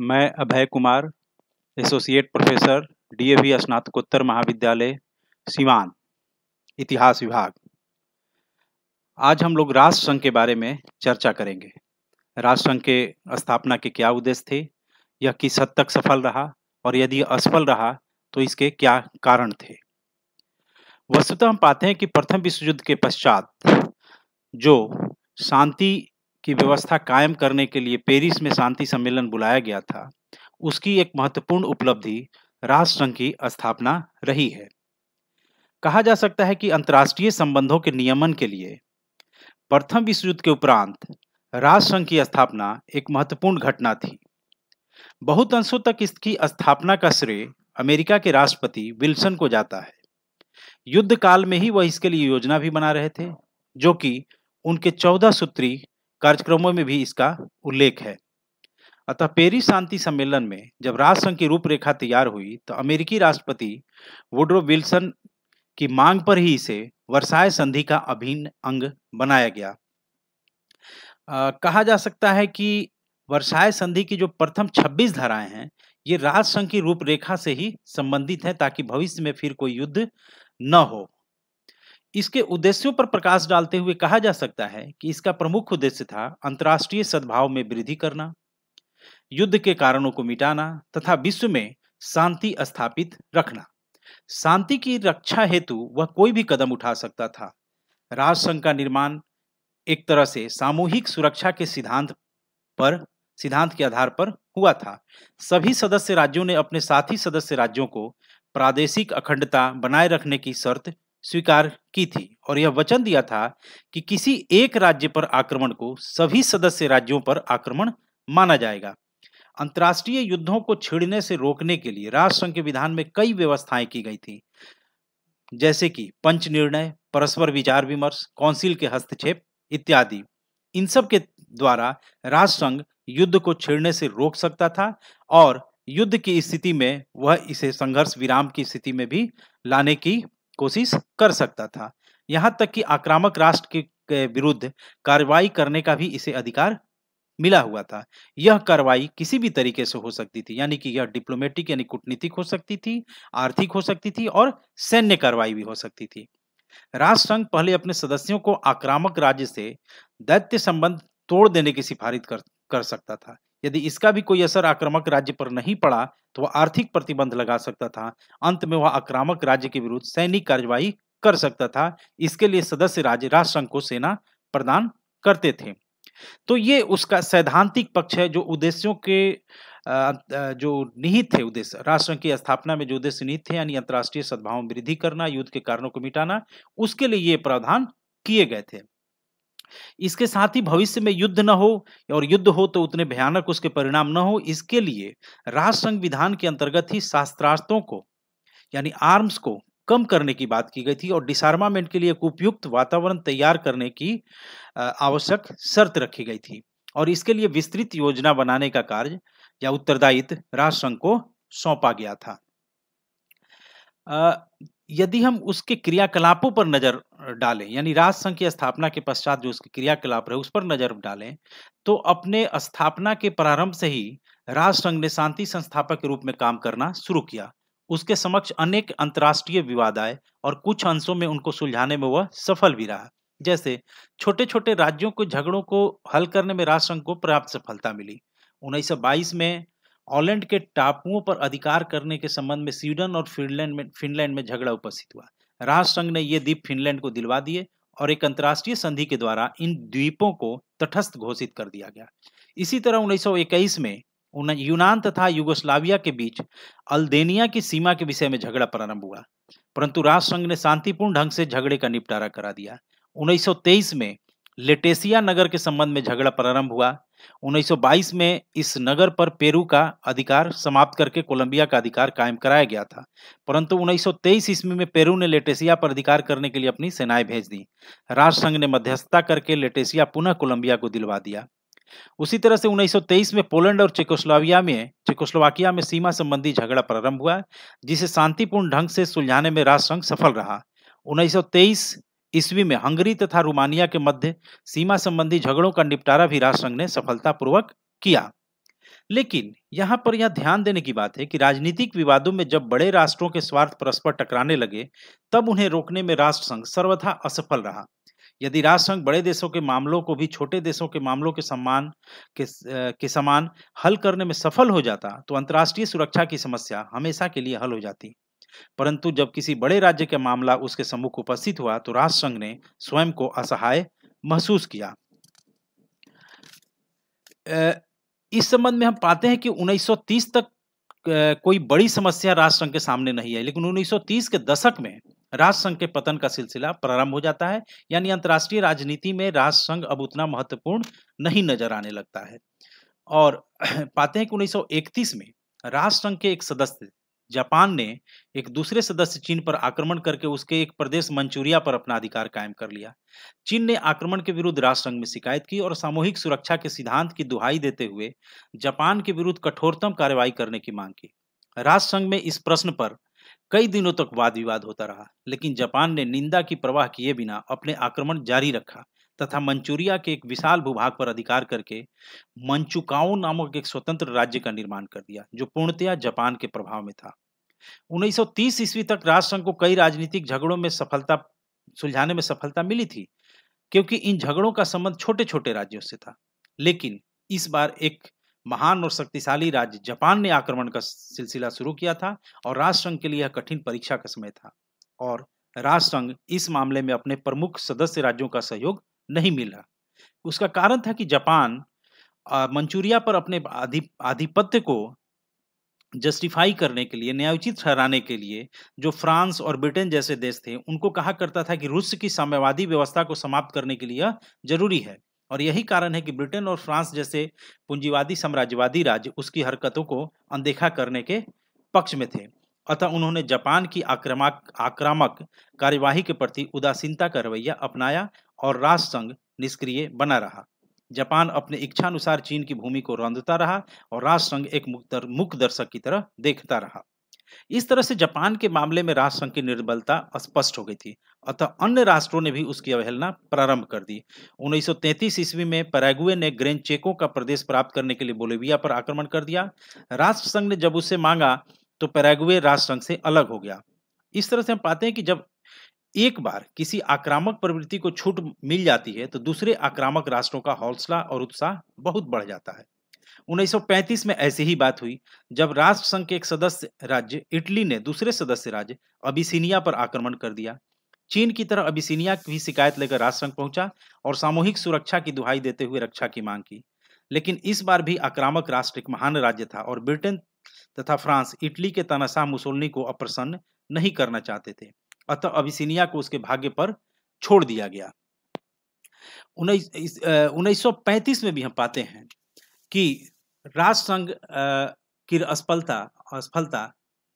मैं Abhay Kumar associate professor DAV स्नातकोत्तर महाविद्यालय सिवान इतिहास विभाग आज हम लोग राष्ट्र संघ के बारे में चर्चा करेंगे राष्ट्र संघ के स्थापना के क्या उद्देश्य थे यह किस हद तक सफल रहा और यदि असफल रहा तो इसके क्या कारण थे वस्तुतः हम पाते हैं कि प्रथम विश्व युद्ध के पश्चात जो शांति की व्यवस्था कायम करने के लिए पेरिस में शांति सम्मेलन बुलाया गया था उसकी एक महत्वपूर्ण उपलब्धि राष्ट्र संघ की स्थापना रही है कहा जा सकता है कि अंतर्राष्ट्रीय संबंधों के नियमन के लिए प्रथम विश्व युद्ध के उपरांत राष्ट्र संघ की स्थापना एक महत्वपूर्ण घटना थी बहुत अंशों तक इसकी स्थापना का श्रेय अमेरिका के राष्ट्रपति विल्सन को जाता है युद्ध काल में ही वह इसके लिए योजना भी बना रहे थे जो कि उनके चौदह सूत्री कार्यक्रमों में भी इसका उल्लेख है अतः पेरिस शांति सम्मेलन में जब राष्ट्रसंघ की रूपरेखा तैयार हुई तो अमेरिकी राष्ट्रपति वुड्रो विल्सन की मांग पर ही इसे वर्षाय संधि का अभिन्न अंग बनाया गया आ, कहा जा सकता है कि वर्षाय संधि की जो प्रथम 26 धाराएं हैं ये राजसंघ की रूपरेखा से ही संबंधित है ताकि भविष्य में फिर कोई युद्ध न हो इसके उद्देश्यों पर प्रकाश डालते हुए कहा जा सकता है कि इसका प्रमुख उद्देश्य था अंतर्राष्ट्रीय सद्भाव में वृद्धि करना युद्ध के कारणों को मिटाना तथा विश्व में शांति स्थापित रखना शांति की रक्षा हेतु वह कोई भी कदम उठा सकता था राजसंघ का निर्माण एक तरह से सामूहिक सुरक्षा के सिद्धांत पर सिद्धांत के आधार पर हुआ था सभी सदस्य राज्यों ने अपने साथी सदस्य राज्यों को प्रादेशिक अखंडता बनाए रखने की शर्त स्वीकार की थी और यह वचन दिया था कि किसी एक राज्य पर आक्रमण को सभी सदस्य राज्यों पर आक्रमण माना जाएगा अंतर्राष्ट्रीय युद्धों को छेड़ने से रोकने के लिए राष्ट्रसंघ के विधान में कई व्यवस्थाएं की गई थी जैसे कि पंच निर्णय परस्पर विचार विमर्श काउंसिल के हस्तक्षेप इत्यादि इन सब के द्वारा राष्ट्रसंघ युद्ध को छेड़ने से रोक सकता था और युद्ध की स्थिति में वह इसे संघर्ष विराम की स्थिति में भी लाने की कोशिश कर सकता था यहाँ तक कि आक्रामक राष्ट्र के विरुद्ध कार्रवाई करने का भी इसे अधिकार मिला हुआ था यह कार्रवाई किसी भी तरीके से हो सकती थी यानी कि यह डिप्लोमेटिक यानी कूटनीतिक हो सकती थी आर्थिक हो सकती थी और सैन्य कार्रवाई भी हो सकती थी राष्ट्र संघ पहले अपने सदस्यों को आक्रामक राज्य से दैत्य संबंध तोड़ देने की सिफारिश कर, कर सकता था यदि इसका भी कोई असर आक्रामक राज्य पर नहीं पड़ा तो वह आर्थिक प्रतिबंध लगा सकता था अंत में वह आक्रामक राज्य के विरुद्ध सैनिक कार्यवाही कर सकता था इसके लिए सदस्य राज्य संघ को सेना प्रदान करते थे तो ये उसका सैद्धांतिक पक्ष है जो उद्देश्यों के जो निहित थे उद्देश्य राष्ट्र की स्थापना में जो उद्देश्य निहित थे यानी अंतर्राष्ट्रीय सद्भाव में वृद्धि करना युद्ध के कारणों को मिटाना उसके लिए ये प्रावधान किए गए थे इसके साथ ही भविष्य में युद्ध न हो और युद्ध हो तो उतने भयानक उसके परिणाम न हो इसके लिए राष्ट्र विधान के अंतर्गत ही शास्त्रार्थों को यानी आर्म्स को कम करने की बात की गई थी और डिसार्मामेंट के लिए एक उपयुक्त वातावरण तैयार करने की आवश्यक शर्त रखी गई थी और इसके लिए विस्तृत योजना बनाने का कार्य या उत्तरदायित्व राष्ट्र संघ को सौंपा गया था यदि हम उसके क्रियाकलापों पर नजर डालें यानी राज की स्थापना के पश्चात जो उसके क्रियाकलाप रहे उस पर नजर डालें तो अपने स्थापना के प्रारंभ से ही राज ने शांति संस्थापक के रूप में काम करना शुरू किया उसके समक्ष अनेक अंतर्राष्ट्रीय विवाद आए और कुछ अंशों में उनको सुलझाने में वह सफल भी रहा जैसे छोटे छोटे राज्यों के झगड़ों को हल करने में राजसंघ को पर्याप्त सफलता मिली 1922 में ऑलैंड के टापुओं पर अधिकार करने के संबंध में स्वीडन और फिनलैंड में फिनलैंड में झगड़ा उपस्थित हुआ राष्ट्रसंघ ने ये द्वीप फिनलैंड को दिलवा दिए और एक अंतर्राष्ट्रीय संधि के द्वारा इन द्वीपों को तटस्थ घोषित कर दिया गया इसी तरह 1921 में यूनान तथा युगोस्लाविया के बीच अल्देनिया की सीमा के विषय में झगड़ा प्रारंभ हुआ परंतु राष्ट्रसंघ ने शांतिपूर्ण ढंग से झगड़े का निपटारा करा दिया 1923 में लेटेसिया नगर के संबंध में झगड़ा प्रारंभ हुआ 1922 में इस नगर पर पेरू का अधिकार समाप्त करके कोलंबिया का अधिकार कायम कराया गया था परंतु 1923 ईस्वी में पेरू ने लेटेसिया पर अधिकार करने के लिए अपनी सेनाएं भेज दी राजसंघ ने मध्यस्थता करके लेटेसिया पुनः कोलंबिया को दिलवा दिया उसी तरह से 1923 में पोलैंड और चेकोस्लोविया में चेकोस्लोवाकिया में सीमा संबंधी झगड़ा प्रारंभ हुआ जिसे शांतिपूर्ण ढंग से सुलझाने में राजसंघ सफल रहा 1923 ईस्वी में हंगरी तथा रोमानिया के मध्य सीमा संबंधी झगड़ों का निपटारा भी राष्ट्रसंघ ने सफलतापूर्वक किया लेकिन यहाँ पर यह ध्यान देने की बात है कि राजनीतिक विवादों में जब बड़े राष्ट्रों के स्वार्थ परस्पर टकराने लगे तब उन्हें रोकने में राष्ट्रसंघ सर्वथा असफल रहा यदि राष्ट्रसंघ बड़े देशों के मामलों को भी छोटे देशों के मामलों के सम्मान के, के समान हल करने में सफल हो जाता तो अंतर्राष्ट्रीय सुरक्षा की समस्या हमेशा के लिए हल हो जाती परंतु जब किसी बड़े राज्य का मामला उसके सम्मुख उपस्थित हुआ तो राष्ट्रसंघ ने स्वयं को असहाय महसूस किया इस संबंध में हम पाते हैं कि 1930 तक कोई बड़ी समस्या राष्ट्रसंघ के सामने नहीं आई लेकिन 1930 के दशक में राष्ट्रसंघ के पतन का सिलसिला प्रारंभ हो जाता है यानी अंतर्राष्ट्रीय राजनीति में राष्ट्रसंघ अब उतना महत्वपूर्ण नहीं नजर आने लगता है और पाते हैं कि 1931 में राष्ट्रसंघ के एक सदस्य जापान ने एक दूसरे सदस्य चीन पर आक्रमण करके उसके एक प्रदेश मंचूरिया पर अपना अधिकार कायम कर लिया चीन ने आक्रमण के विरुद्ध राष्ट्रसंघ में शिकायत की और सामूहिक सुरक्षा के सिद्धांत की दुहाई देते हुए जापान के विरुद्ध कठोरतम कार्रवाई करने की मांग की राष्ट्रसंघ में इस प्रश्न पर कई दिनों तक वाद विवाद होता रहा लेकिन जापान ने निंदा की प्रवाह किए बिना अपने आक्रमण जारी रखा तथा मंचूरिया के एक विशाल भूभाग पर अधिकार करके मंचुकाओ नामक एक स्वतंत्र राज्य का निर्माण कर दिया जो पूर्णतया जापान के प्रभाव में था 1930 ईस्वी तक राष्ट्रसंघ को कई राजनीतिक झगड़ों में सफलता सुलझाने में सफलता मिली थी क्योंकि इन झगड़ों का संबंध छोटे छोटे राज्यों से था लेकिन इस बार एक महान और शक्तिशाली राज्य जापान ने आक्रमण का सिलसिला शुरू किया था और राष्ट्रसंघ के लिए यह कठिन परीक्षा का समय था और राष्ट्रसंघ इस मामले में अपने प्रमुख सदस्य राज्यों का सहयोग नहीं मिला उसका कारण था कि जापान मंचूरिया पर अपने आधिपत्य को जस्टिफाई करने के लिए न्यायोचित ठहराने के लिए जो फ्रांस और ब्रिटेन जैसे देश थे उनको कहा करता था कि रूस की साम्यवादी व्यवस्था को समाप्त करने के लिए जरूरी है और यही कारण है कि ब्रिटेन और फ्रांस जैसे पूंजीवादी साम्राज्यवादी राज्य उसकी हरकतों को अनदेखा करने के पक्ष में थे अतः उन्होंने जापान की आक्रामक आक्रामक कार्यवाही के प्रति उदासीनता का रवैया अपनाया और राष्ट्रसंघ निष्क्रिय बना रहा जापान अपने इच्छानुसार चीन की भूमि को रौंदता रहा और राष्ट्रसंघ एक मुख दर्शक की तरह देखता रहा इस तरह से जापान के मामले में राष्ट्रसंघ की निर्बलता स्पष्ट हो गई थी अतः अन्य राष्ट्रों ने भी उसकी अवहेलना प्रारंभ कर दी 1933 ईस्वी में पैरागुए ने ग्रेन चेको का प्रदेश प्राप्त करने के लिए बोलेविया पर आक्रमण कर दिया राष्ट्रसंघ ने जब उससे मांगा तो पैराग्वे राष्ट्र संघ से अलग हो गया इस तरह से हम पाते हैं कि जब एक बार किसी आक्रामक प्रवृत्ति को छूट मिल जाती है तो दूसरे आक्रामक राष्ट्रों का हौसला और उत्साह बहुत बढ़ जाता है 1935 में ऐसी ही बात हुई जब राष्ट्र संघ के एक सदस्य राज्य इटली ने दूसरे सदस्य राज्य अबिसिनिया पर आक्रमण कर दिया चीन की तरह अबिसिनिया की शिकायत लेकर राष्ट्रसंघ पहुंचा और सामूहिक सुरक्षा की दुहाई देते हुए रक्षा की मांग की लेकिन इस बार भी आक्रामक राष्ट्र एक महान राज्य था और ब्रिटेन तथा फ्रांस इटली के तनाशाह मुसोलनी को अप्रसन्न नहीं करना चाहते थे अतः अभिसिनिया को उसके भाग्य पर छोड़ दिया गया उन्नीस में भी हम पाते हैं कि राष्ट्रसंघ की असफलता असफलता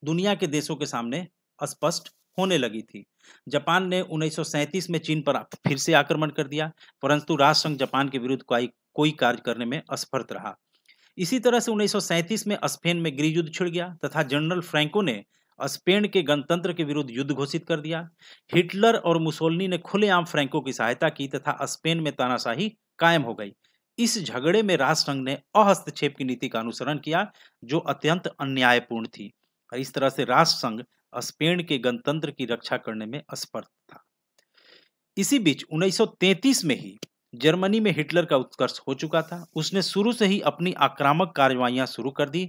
दुनिया के देशों के सामने स्पष्ट होने लगी थी जापान ने उन्नीस में चीन पर फिर से आक्रमण कर दिया परंतु राष्ट्रसंघ जापान के विरुद्ध कोई कोई कार्य करने में असफल रहा इसी तरह से 1937 में स्पेन में गृह युद्ध छिड़ गया तथा जनरल फ्रैंको ने स्पेन के गणतंत्र के विरुद्ध युद्ध घोषित कर दिया हिटलर और मुसोलनी ने खुलेआम फ्रैंको की सहायता की तथा स्पेन में तानाशाही कायम हो गई इस झगड़े में राष्ट्रसंघ ने अहस्तक्षेप की नीति का अनुसरण किया जो अत्यंत अन्यायपूर्ण थी और इस तरह से राष्ट्रसंघ स्पेन के गणतंत्र की रक्षा करने में असमर्थ था इसी बीच 1933 में ही जर्मनी में हिटलर का उत्कर्ष हो चुका था उसने शुरू से ही अपनी आक्रामक कार्रवाइयां शुरू कर दी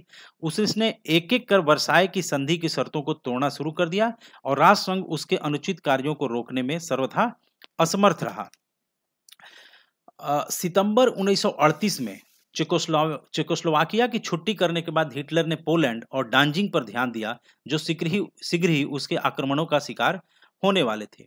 उसने एक एक कर वर्षाए की संधि की शर्तों को तोड़ना शुरू कर दिया और राष्ट्रसंघ उसके अनुचित कार्यों को रोकने में सर्वथा असमर्थ रहा आ, सितंबर 1938 में चेकोस्लो चेकोस्लोवाकिया की छुट्टी करने के बाद हिटलर ने पोलैंड और डांजिंग पर ध्यान दिया जो शीघ्र ही शीघ्र ही उसके आक्रमणों का शिकार होने वाले थे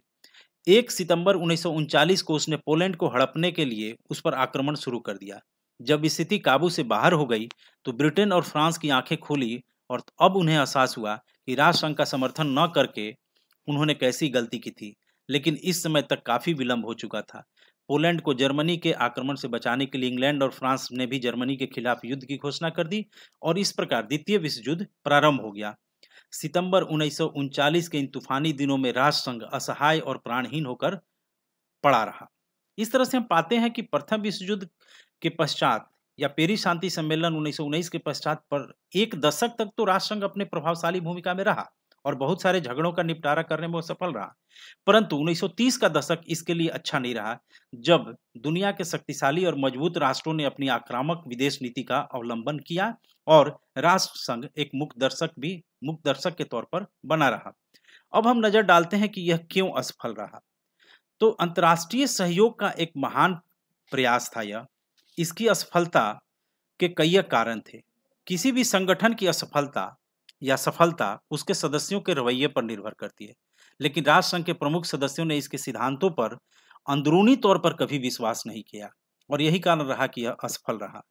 एक सितंबर उन्नीस को उसने पोलैंड को हड़पने के लिए उस पर आक्रमण शुरू कर दिया जब स्थिति काबू से बाहर हो गई तो ब्रिटेन और फ्रांस की आंखें खुली और अब उन्हें एहसास हुआ कि राष्ट्रसंघ का समर्थन न करके उन्होंने कैसी गलती की थी लेकिन इस समय तक काफ़ी विलंब हो चुका था पोलैंड को जर्मनी के आक्रमण से बचाने के लिए इंग्लैंड और फ्रांस ने भी जर्मनी के खिलाफ युद्ध की घोषणा कर दी और इस प्रकार द्वितीय विश्व युद्ध प्रारंभ हो गया सितंबर उन्नीस के इन तूफानी दिनों में राष्ट्रसंघ असहाय और प्राणहीन होकर पड़ा रहा इस तरह से हम पाते हैं कि प्रथम विश्व युद्ध के पश्चात या पेरिस शांति सम्मेलन उन्नीस के पश्चात पर एक दशक तक तो राष्ट्रसंघ अपने प्रभावशाली भूमिका में रहा और बहुत सारे झगड़ों का निपटारा करने में वो सफल रहा परंतु 1930 का दशक इसके लिए अच्छा नहीं रहा जब दुनिया के शक्तिशाली और मजबूत राष्ट्रों ने अपनी आक्रामक विदेश नीति का अवलंबन किया और राष्ट्र संघ एक मुख्य दर्शक भी मुख्य दर्शक के तौर पर बना रहा अब हम नजर डालते हैं कि यह क्यों असफल रहा तो अंतर्राष्ट्रीय सहयोग का एक महान प्रयास था यह इसकी असफलता के कई कारण थे किसी भी संगठन की असफलता या सफलता उसके सदस्यों के रवैये पर निर्भर करती है लेकिन राष्ट्रसंघ के प्रमुख सदस्यों ने इसके सिद्धांतों पर अंदरूनी तौर पर कभी विश्वास नहीं किया और यही कारण रहा कि यह असफल रहा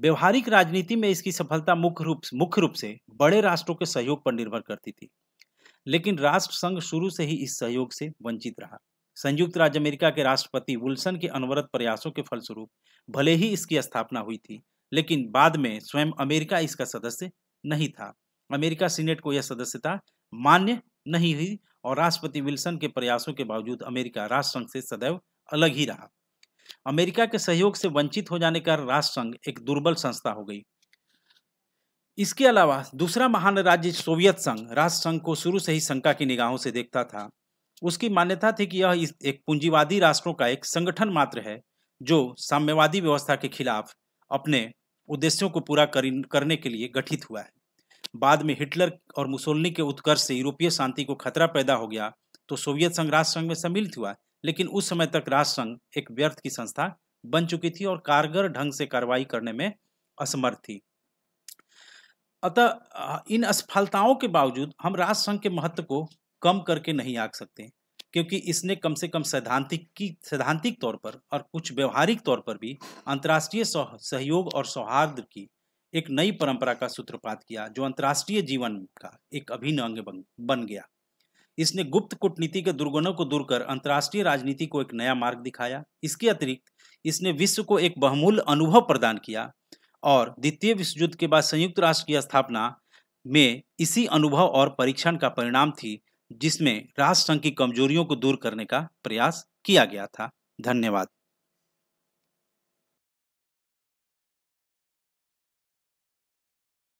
व्यवहारिक राजनीति में इसकी सफलता मुख्य रूप मुख्य रूप से बड़े राष्ट्रों के सहयोग पर निर्भर करती थी लेकिन राष्ट्र संघ शुरू से ही इस सहयोग से वंचित रहा संयुक्त राज्य अमेरिका के राष्ट्रपति विल्सन के अनवरत प्रयासों के फलस्वरूप भले ही इसकी स्थापना हुई थी लेकिन बाद में स्वयं अमेरिका इसका सदस्य नहीं था अमेरिका सीनेट को यह सदस्यता मान्य नहीं हुई और राष्ट्रपति विल्सन के प्रयासों के बावजूद अमेरिका राष्ट्रसंघ से सदैव अलग ही रहा अमेरिका के सहयोग से वंचित हो जाने का राष्ट्रसंघ एक दुर्बल संस्था हो गई इसके अलावा दूसरा महान राज्य सोवियत संघ राष्ट्रसंघ को शुरू से ही शंका की निगाहों से देखता था उसकी मान्यता थी कि यह एक पूंजीवादी राष्ट्रों का एक संगठन मात्र है जो साम्यवादी व्यवस्था के खिलाफ अपने उद्देश्यों को पूरा करने के लिए गठित हुआ है बाद में हिटलर और मुसोलनी के उत्कर्ष से यूरोपीय शांति को खतरा पैदा हो गया तो सोवियत संघ राष्ट्रसंघ में सम्मिलित हुआ लेकिन उस समय तक राष्ट्रसंघ एक व्यर्थ की संस्था बन चुकी थी और कारगर ढंग से कार्रवाई करने में असमर्थ थी अतः इन असफलताओं के बावजूद हम राष्ट्रसंघ के महत्व को कम करके नहीं आक सकते क्योंकि इसने कम से कम सैद्धांतिक की सैद्धांतिक तौर पर और कुछ व्यवहारिक तौर पर भी अंतर्राष्ट्रीय सहयोग और सौहार्द की एक नई परंपरा का सूत्रपात किया जो अंतर्राष्ट्रीय जीवन का एक अभिन्न अंग बन गया इसने गुप्त कूटनीति के दुर्गुणों को दूर कर अंतर्राष्ट्रीय राजनीति को एक नया मार्ग दिखाया इसके अतिरिक्त इसने विश्व को एक बहुमूल्य अनुभव प्रदान किया और द्वितीय विश्व युद्ध के बाद संयुक्त राष्ट्र की स्थापना में इसी अनुभव और परीक्षण का परिणाम थी जिसमें राष्ट्र संघ की कमजोरियों को दूर करने का प्रयास किया गया था धन्यवाद